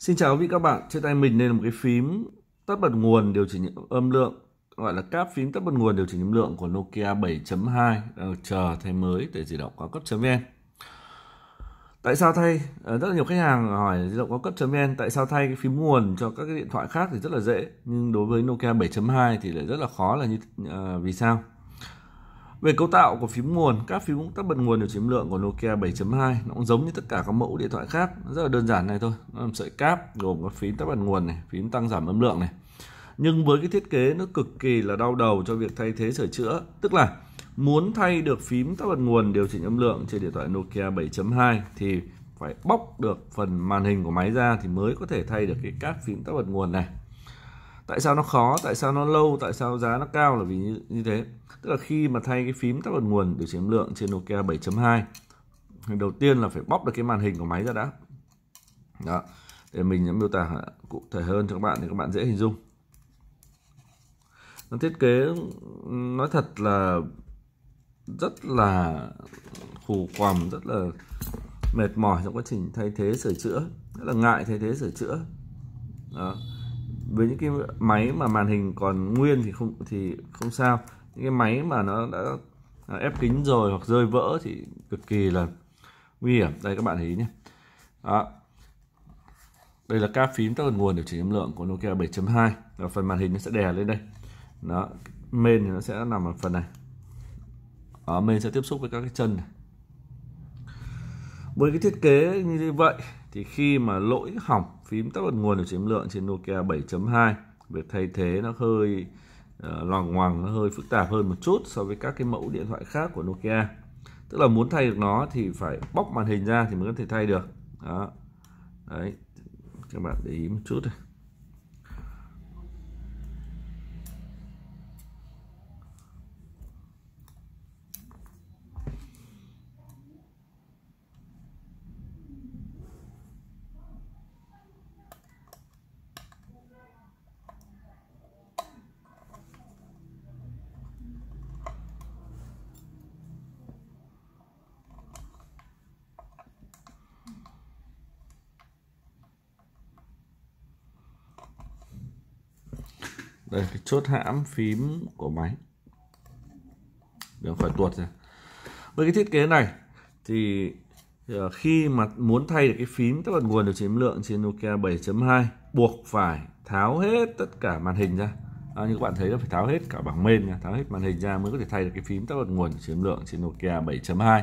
Xin chào quý vị các bạn, trên tay mình đây là một cái phím tắt bật nguồn điều chỉnh âm lượng gọi là cáp phím tắt bật nguồn điều chỉnh âm lượng của Nokia 7.2 đang ờ, chờ thay mới để di động cao cấp.vn. Tại sao thay ờ, rất là nhiều khách hàng hỏi di động cao cấp.vn tại sao thay cái phím nguồn cho các cái điện thoại khác thì rất là dễ nhưng đối với Nokia 7.2 thì lại rất là khó là như à, vì sao? Về cấu tạo của phím nguồn, các phím tắt bật nguồn điều chỉnh lượng của Nokia 7.2 nó cũng giống như tất cả các mẫu điện thoại khác, nó rất là đơn giản này thôi. Nó làm sợi cáp gồm có phím tắt bật nguồn này, phím tăng giảm âm lượng này. Nhưng với cái thiết kế nó cực kỳ là đau đầu cho việc thay thế sửa chữa, tức là muốn thay được phím tắt bật nguồn điều chỉnh âm lượng trên điện thoại Nokia 7.2 thì phải bóc được phần màn hình của máy ra thì mới có thể thay được cái các phím tắt bật nguồn này tại sao nó khó tại sao nó lâu tại sao giá nó cao là vì như, như thế tức là khi mà thay cái phím tắt bật nguồn điều chỉnh lượng trên Nokia 7.2 thì đầu tiên là phải bóc được cái màn hình của máy ra đã đó để mình miêu tả cụ thể hơn cho các bạn thì các bạn dễ hình dung nó thiết kế nói thật là rất là khủ quầm, rất là mệt mỏi trong quá trình thay thế sửa chữa rất là ngại thay thế sửa chữa đó với những cái máy mà màn hình còn nguyên thì không thì không sao những cái máy mà nó đã à, ép kính rồi hoặc rơi vỡ thì cực kỳ là nguy hiểm đây các bạn thấy nhé đó. đây là các phím các phần nguồn điều chỉnh âm lượng của Nokia 7.2 và phần màn hình nó sẽ đè lên đây nó main thì nó sẽ nằm ở phần này ở main sẽ tiếp xúc với các cái chân này với cái thiết kế như vậy thì khi mà lỗi hỏng phím tắt bật nguồn điều chỉnh lượng trên Nokia 7.2 việc thay thế nó hơi uh, loằng ngoằng nó hơi phức tạp hơn một chút so với các cái mẫu điện thoại khác của Nokia tức là muốn thay được nó thì phải bóc màn hình ra thì mới có thể thay được đó đấy các bạn để ý một chút này đây cái chốt hãm phím của máy đừng phải tuột ra với cái thiết kế này thì ờ, khi mà muốn thay được cái phím tức là nguồn điều chỉnh lượng trên Nokia 7.2 buộc phải tháo hết tất cả màn hình ra à, như các bạn thấy là phải tháo hết cả bảng main nha, tháo hết màn hình ra mới có thể thay được cái phím tác bật nguồn chiếm lượng trên Nokia 7.2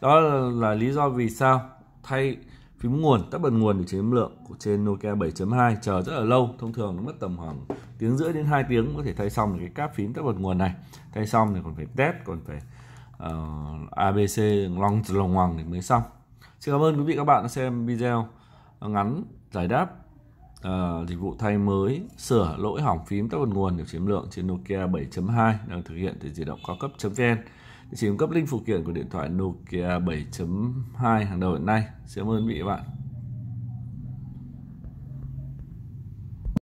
đó là lý do vì sao thay phím nguồn tắt bật nguồn để chế âm lượng của trên Nokia 7.2 chờ rất là lâu thông thường nó mất tầm khoảng tiếng rưỡi đến 2 tiếng có thể thay xong cái cáp phím tắt bật nguồn này thay xong thì còn phải test còn phải uh, ờ, ABC long lòng hoàng thì mới xong xin cảm ơn quý vị các bạn đã xem video ngắn giải đáp uh, dịch vụ thay mới sửa lỗi hỏng phím tắt bật nguồn để chiếm lượng trên Nokia 7.2 đang thực hiện từ di động cao cấp.vn chỉ cung cấp link phụ kiện của điện thoại Nokia 7.2 hàng đầu hiện nay. Xin cảm ơn vị bạn.